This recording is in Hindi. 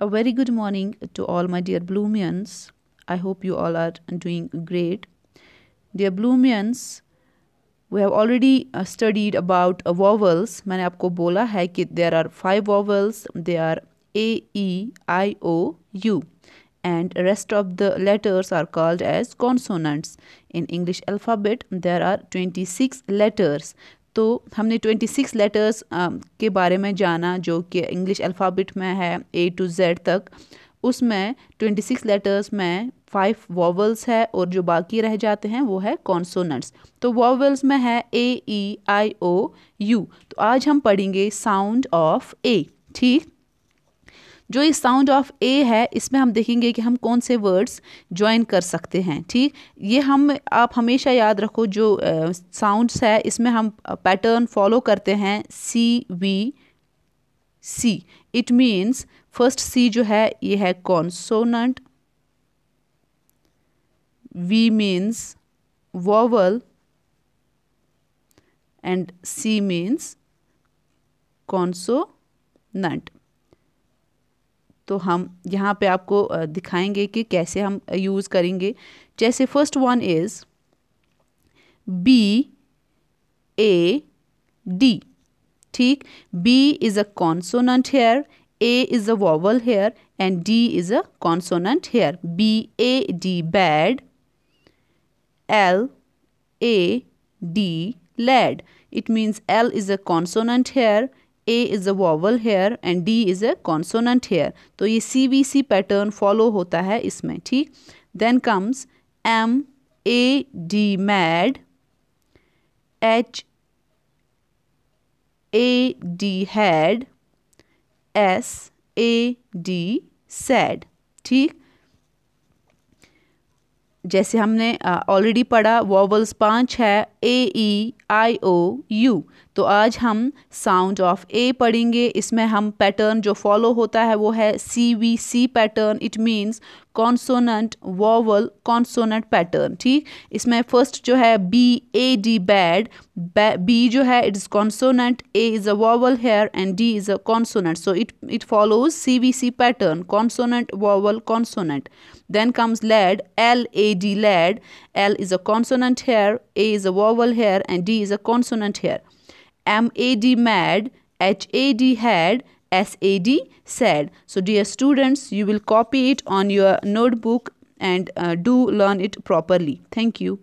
A very good morning to all my dear Bloomians. I hope you all are doing great. Dear Bloomians, we have already uh, studied about uh, vowels. मैंने आपको बोला है कि there are five vowels. They are A, E, I, O, U. And rest of the letters are called as consonants. In English alphabet, there are 26 letters. तो हमने 26 लेटर्स के बारे में जाना जो कि इंग्लिश अल्फ़ाबेट में है ए टू जेड तक उसमें 26 लेटर्स में फाइव वॉवल्स है और जो बाकी रह जाते हैं वो है कॉन्सोनट्स तो वॉवल्स में है ए ई आई ओ यू तो आज हम पढ़ेंगे साउंड ऑफ ए ठीक जो ये साउंड ऑफ ए है इसमें हम देखेंगे कि हम कौन से वर्ड्स ज्वाइन कर सकते हैं ठीक ये हम आप हमेशा याद रखो जो साउंड्स है इसमें हम पैटर्न फॉलो करते हैं C V C it means first C जो है ये है consonant V means vowel and C means consonant तो हम यहाँ पे आपको दिखाएंगे कि कैसे हम यूज़ करेंगे जैसे first one is B A D ठीक B is a consonant here A is a vowel here and D is a consonant here B A D bad L A D lad it means L is a consonant here A is a vowel here and D is a consonant here तो ये C V C pattern follow होता है इसमें ठीक then comes M A D mad H A D had S A D sad ठीक जैसे हमने ऑलरेडी पढ़ा वॉवल्स पांच है ए ई आई ओ यू तो आज हम साउंड ऑफ ए पढ़ेंगे इसमें हम पैटर्न जो फॉलो होता है वो है C V C pattern it means consonant vowel consonant pattern ठीक इसमें फर्स्ट जो है B A D bad B जो है it is consonant A is a vowel here and D is a consonant so it it follows C V C pattern consonant vowel consonant then comes lad L A D lad L is a consonant here A is a vowel here and D is a consonant हेयर MAD mad, HAD had, SAD said. So dear students, you will copy it on your notebook and uh, do learn it properly. Thank you.